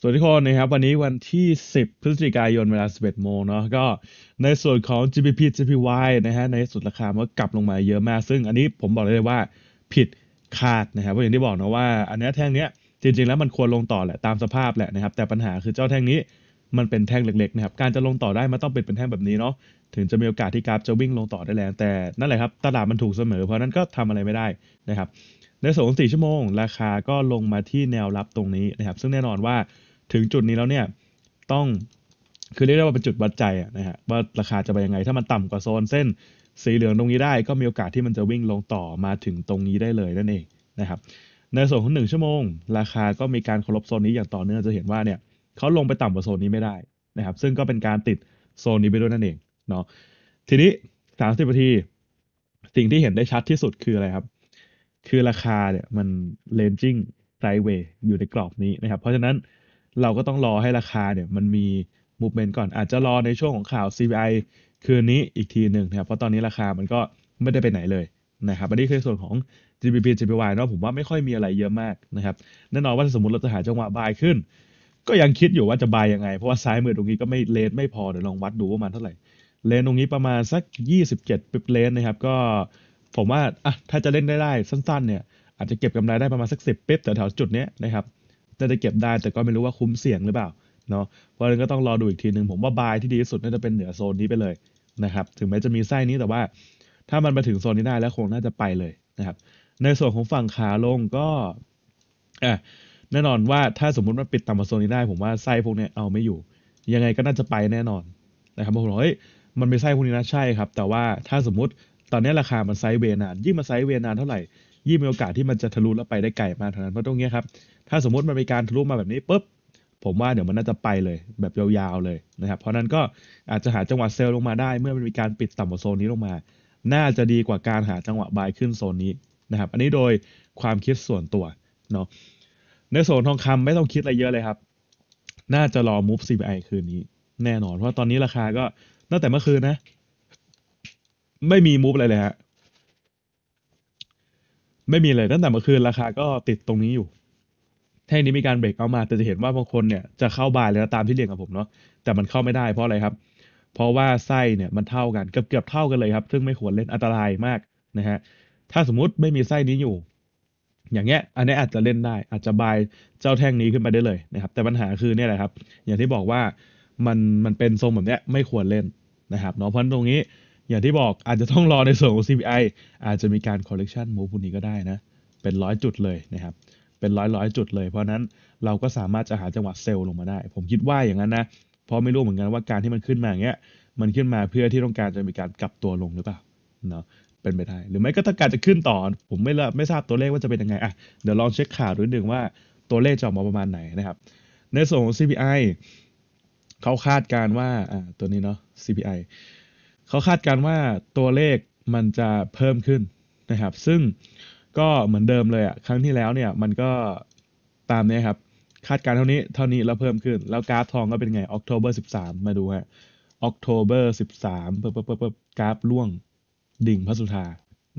สวัสดีทุกคนนะครับ วันนี้วันที่ 10 พฤศจิกายนเวลา 11 โมงเนาะก็ในส่วนของ GBP GPY นะฮะในสุดราคามันก็กลับลงมาเยอะมาก ซึ่งอันนี้ผมบอกเลยว่าผิดคาดนะครับเพราะอย่างที่บอกนะว่า อันนี้แท่งเนี้ยจริง ๆแล้วมันควรลงต่อแหละตามสภาพแหละนะครับแต่ปัญหาคือเจ้าแท่งนี้มันเป็นแท่งเล็กๆนะครับการจะลงต่อได้มันต้องเป็นเป็นแท่งแบบนี้เนาะถึงจะมีโอกาสที่กราฟจะวิ่งลงต่อได้แรงแต่นั่นแหละครับ ตลาดมันถูกเสมอ เพราะนั้นก็ทำอะไรไม่ได้นะครับ ในส่วนของ4ชั่วโมงราคาก็ลงมาที่แนวรับตรงนี้นะครับซึ่งแน่นอนว่าถึงจุดนี้แล้วเนี่ยต้องคือเรียกได้ว่าเป็นจุดวัดใจนะฮะว่าราคาจะไปยังไง ถ้ามันต่ำกว่าโซนเส้น สีเหลืองตรงนี้ได้ก็มีโอกาสที่มันจะวิ่งลงต่อมาถึงตรงนี้ได้เลยนั่นเองนะครับ ในส่วนของหนึ่งชั่วโมง ราคาก็มีการเคารพโซนนี้อย่างต่อเนื่องจะเห็นว่าเนี่ยเขาลงไปต่ำกว่าโซนนี้ไม่ได้นะครับ ซึ่งก็เป็นการติดโซนนี้ไปด้วยนั่นเองเนาะทีนี้30นาทีสิ่งที่เห็นได้ชัดที่สุดคืออะไรครับคือราคาเนี่ยมันเลนจิ้งไซเวย์อยู่ในกรอบนี้นะครับเพราะฉะนั้นเราก็ต้องรอให้ราคาเนี่ย มันมีมูฟเมนต์ก่อน อาจจะรอในช่วงของข่าว CPI คืนนี้อีกทีหนึ่งนะครับเพราะตอนนี้ราคามันก็ไม่ได้ไปไหนเลยนะครับอันนี้คือส่วนของ GBP GPY นะผมว่าไม่ค่อยมีอะไรเยอะมาก นะครับแน่นอนว่าสมมติเราจะหาจังหวะบายขึ้น ก็ยังคิดอยู่ว่าจะบายยังไงเพราะว่าซ้ายมือตรงนี้ก็ไม่เลนไม่พอเดี๋ยวลองวัดดูว่ามันเท่าไหร่เลนตรงนี้ประมาณสัก 27ปิบเลนนะครับก็ผมว่าอ่ะถ้าจะเล่นได้ได้สั้นๆเนี่ยอาจจะเก็บกำไรได้ประมาณสัก 10ปิบแต่แถวจุดนี้นะครับน่าจะเก็บได้แต่ก็ไม่รู้ว่าคุ้มเสี่ยงหรือเปล่าเนาะเพราะนั้นก็ต้องรอดูอีกทีหนึ่งผมว่าบายที่ดีที่สุดน่าจะเป็นเหนือโซนนี้ไปเลยนะครับถึงแม้จะมีไส้นี้แต่ว่าถ้ามันมาถึงโซนนี้ได้ แล้วคงน่าจะไปเลยนะครับ ในส่วนของฝั่งขาลงก็อ่ะแน่นอนว่าถ้าสมมุติมันปิดต่ำกว่าโซนนี้ได้ผมว่าไส้พวกนี้เอาไม่อยู่ยังไงก็น่าจะไปแน่นอนนะครับบางคนบอกเฮ้ยมันไม่ไส้พวกนี้นะใช่ครับแต่ว่าถ้าสมมติตอนนี้ราคามันไซเวนานยิ่งมาไซเวนานเท่าไหร่ยิ่งมีโอกาสที่มันจะทะลุแล้วไปได้ไกลมากเท่านั้นเพราะตรงนี้ครับถ้าสมมติมันมีการทะลุมาแบบนี้ปุ๊บผมว่าเดี๋ยวมันน่าจะไปเลยแบบยาวๆเลยนะครับ เพราะนั้นก็อาจจะหาจังหวะเซลล์ลงมาได้ เมื่อมันมีการปิดต่ำกว่าโซนนี้ลงมา น่าจะดีกว่าการหาจังหวะบายขึ้นโซนนี้นะครับ อันนี้โดยความคิดส่วนตัวเนาะในโซนทองคำไม่ต้องคิดอะไรเยอะเลยครับน่าจะรอมูฟ CPI คืนนี้ แน่นอน เพราะตอนนี้ราคาก็ตั้งแต่เมื่อคืนนะ ไม่มีมูฟอะไรเลยฮะไม่มีเลยตั้งแต่เมื่อคืนราคาก็ติดตรงนี้อยู่แท่งนี้มีการเบรกเอามาแต่จะเห็นว่าบางคนเนี่ยจะเข้าบายแล้วตามที่เรียนกับผมเนาะแต่มันเข้าไม่ได้ เพราะอะไรครับ เพราะว่าไส้เนี่ย มันเท่ากันเกือบเกือบเท่ากันเลยครับ ซึ่งไม่ควรเล่นอันตรายมากนะฮะถ้าสมมุติไม่มีไส้นี้อยู่ อย่างเงี้ย อันนี้อาจจะเล่นได้ อาจจะบายเจ้าแท่งนี้ขึ้นไปได้เลยนะครับ แต่ปัญหาคือเนี่ยแหละครับ อย่างที่บอกว่ามันมันเป็นทรงแบบเนี้ยไม่ควรเล่นนะครับเนาะเพราะตรงนี้อย่างที่บอกอาจจะต้องรอในส่วนของ CPI อาจจะมีการ c o ลเ e c t i o n ูฟพวกนี้ก็ได้นะ เป็นร้อยจุดเลยนะครับ เป็นร้อยร้อยจุดเลย เพราะนั้นเราก็สามารถจะหาจังหวะเซลล์ลงมาได้ ผมคิดว่าอย่างนั้นนะ เพราะไม่รู้เหมือนกันว่าการที่มันขึ้นมาอย่างเงี้ย มันขึ้นมาเพื่อที่ต้องการจะมีการกลับตัวลงหรือเปล่าเนาะ เป็นไปได้ หรือไม่ก็ถ้าการจะขึ้นต่อ ผมไม่ไม่ทราบตัวเลขว่าจะเป็นยังไงอ่ะเดี๋ยวลองเช็คข่าวดูหนึ่งว่า ตัวเลขจะออกมาประมาณไหนนะครับ ในส่วนของ CPI เขาคาดการว่า อ่า ตัวนี้เนาะ CPI เขาคาดการว่าตัวเลขมันจะเพิ่มขึ้นนะครับ ซึ่งก็เหมือนเดิมเลยอะครั้งที่แล้วเนี่ยมันก็ตามนี้ครับ คาดการเท่านี้ เท่านี้แล้วเพิ่มขึ้น แล้วกราฟทองก็เป็นไงออกโทเบอร์สิบสามมาดูฮะออกโทเบอร์สิบสามเพิ่มกราฟล่วงดิ่งพระสุธา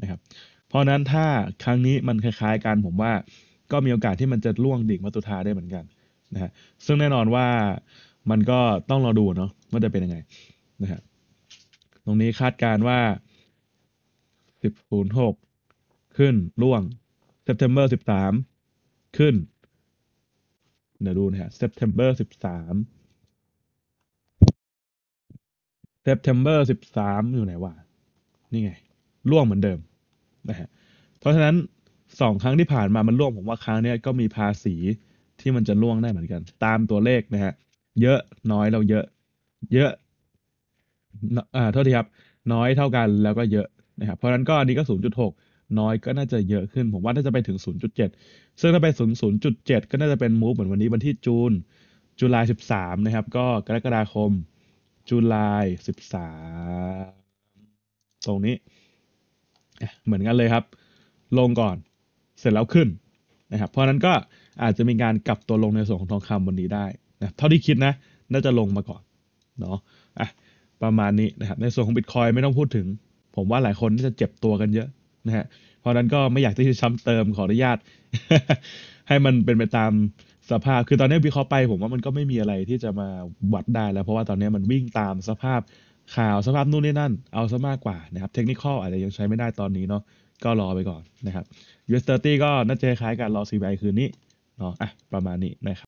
นะครับ เพราะนั้นถ้าครั้งนี้มันคล้ายๆกันผมว่าก็มีโอกาสที่มันจะล่วงดิ่งพระสุธาได้เหมือนกันนะฮะซึ่งแน่นอนว่ามันก็ต้องรอดูเนาะว่าจะเป็นยังไงนะครับตรงนี้คาดการว่า 10.06ขึ้นร่วง September 13 ขึ้น เดี๋ยวดูนะฮะ September 13 September 13 อยู่ไหนวะ นี่ไง ร่วงเหมือนเดิมนะฮะ เพราะฉะนั้นสองครั้งที่ผ่านมามันร่วง ผมว่าครั้งนี้ก็มีภาษีที่มันจะร่วงได้เหมือนกัน ตามตัวเลขนะฮะ เยอะ น้อย เราเยอะ เยอะอ่าโทษทีครับน้อยเท่ากันแล้วก็เยอะนะครับเพราะฉะนั้นก็อันนี้ก็ 0.6 น้อยก็น่าจะเยอะขึ้นผมว่าน่าจะไปถึง 0.7 ซึ่งถ้าไป0.7 ก็น่าจะเป็นมูฟเหมือนวันนี้วันที่จูนจุลาย13 นะครับ ก็กรกฎาคมจุลาย13 ตรงนี้เหมือนกันเลยครับ ลงก่อนเสร็จแล้วขึ้นนะครับเพราะนั้นก็อาจจะมีการกลับตัวลงในส่วนของทองคำวันนี้ได้นะเท่าที่คิดนะ น่าจะลงมาก่อนเนาะอ่ะประมาณนี้นะครับในส่วนของบิตคอยไม่ต้องพูดถึง ผมว่าหลายคนน่าจะเจ็บตัวกันเยอะนะฮะเพราะนั้นก็ไม่อยากที่จะช้ำเติมขออนุญาต ให้มันเป็นไปตามสภาพคือตอนนี้วิเคราะห์ไป ผมว่ามันก็ไม่มีอะไรที่จะมาวัดได้ แล้วเพราะว่าตอนนี้มันวิ่งตามสภาพข่าวสภาพนู่นนี่นั่นเอาซะมากกว่านะครับเทคนิคอาจจะยังใช้ไม่ได้ตอนนี้เนาะก็รอไปก่อนนะครับ US30 ก็น่าจะคล้ายกันรอ CBI คืนนี้เนาะอ่ะประมาณนี้นะครับ